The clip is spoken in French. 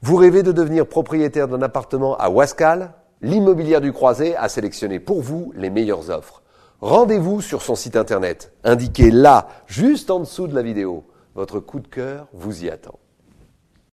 Vous rêvez de devenir propriétaire d'un appartement à Wascal L'immobilière du Croisé a sélectionné pour vous les meilleures offres. Rendez-vous sur son site internet, indiqué là, juste en dessous de la vidéo. Votre coup de cœur vous y attend.